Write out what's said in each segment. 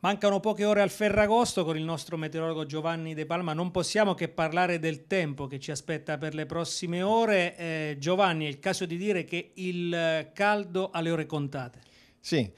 Mancano poche ore al Ferragosto con il nostro meteorologo Giovanni De Palma, non possiamo che parlare del tempo che ci aspetta per le prossime ore. Eh, Giovanni, è il caso di dire che il caldo alle ore contate. Sì,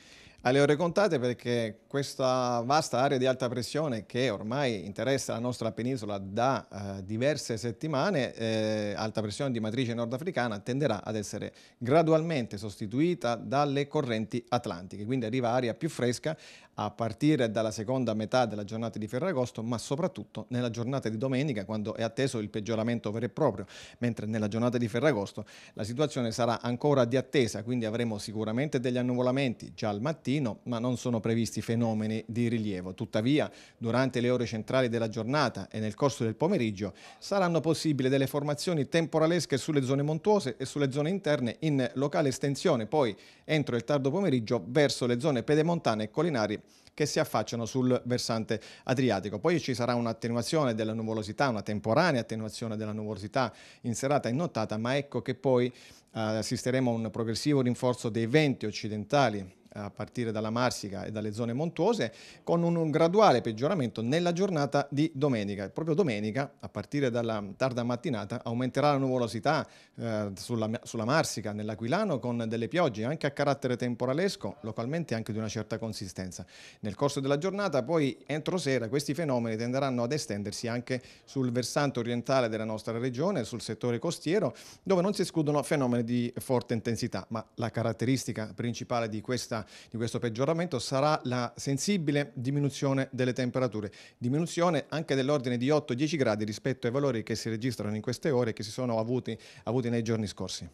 alle ore contate perché questa vasta area di alta pressione che ormai interessa la nostra penisola da eh, diverse settimane, eh, alta pressione di matrice nordafricana, tenderà ad essere gradualmente sostituita dalle correnti atlantiche, quindi arriva aria più fresca a partire dalla seconda metà della giornata di Ferragosto, ma soprattutto nella giornata di domenica quando è atteso il peggioramento vero e proprio, mentre nella giornata di Ferragosto la situazione sarà ancora di attesa, quindi avremo sicuramente degli annuvolamenti già al mattino, mattino, ma non sono previsti fenomeni di rilievo. Tuttavia, durante le ore centrali della giornata e nel corso del pomeriggio saranno possibili delle formazioni temporalesche sulle zone montuose e sulle zone interne in locale estensione, poi entro il tardo pomeriggio verso le zone pedemontane e collinari che si affacciano sul versante adriatico. Poi ci sarà un'attenuazione della nuvolosità, una temporanea attenuazione della nuvolosità in serata e nottata, ma ecco che poi eh, assisteremo a un progressivo rinforzo dei venti occidentali a partire dalla Marsica e dalle zone montuose, con un graduale peggioramento nella giornata di domenica. Proprio domenica, a partire dalla tarda mattinata, aumenterà la nuvolosità eh, sulla, sulla Marsica, nell'Aquilano, con delle piogge anche a carattere temporalesco, localmente anche di una certa consistenza. Nel corso della giornata, poi, entro sera, questi fenomeni tenderanno ad estendersi anche sul versante orientale della nostra regione, sul settore costiero, dove non si escludono fenomeni di forte intensità, ma la caratteristica principale di questa di questo peggioramento sarà la sensibile diminuzione delle temperature, diminuzione anche dell'ordine di 8-10 gradi rispetto ai valori che si registrano in queste ore e che si sono avuti, avuti nei giorni scorsi.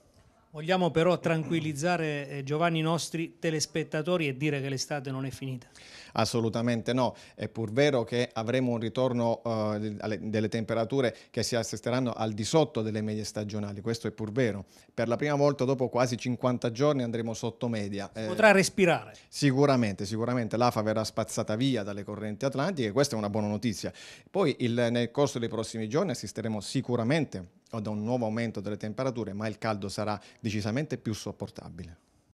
Vogliamo però tranquillizzare eh, Giovanni nostri telespettatori e dire che l'estate non è finita. Assolutamente no, è pur vero che avremo un ritorno uh, delle temperature che si assisteranno al di sotto delle medie stagionali, questo è pur vero. Per la prima volta dopo quasi 50 giorni andremo sotto media. Eh. Si eh, potrà respirare. Sicuramente, sicuramente l'AFA verrà spazzata via dalle correnti atlantiche, questa è una buona notizia. Poi il, nel corso dei prossimi giorni assisteremo sicuramente o da un nuovo aumento delle temperature, ma il caldo sarà decisamente più sopportabile.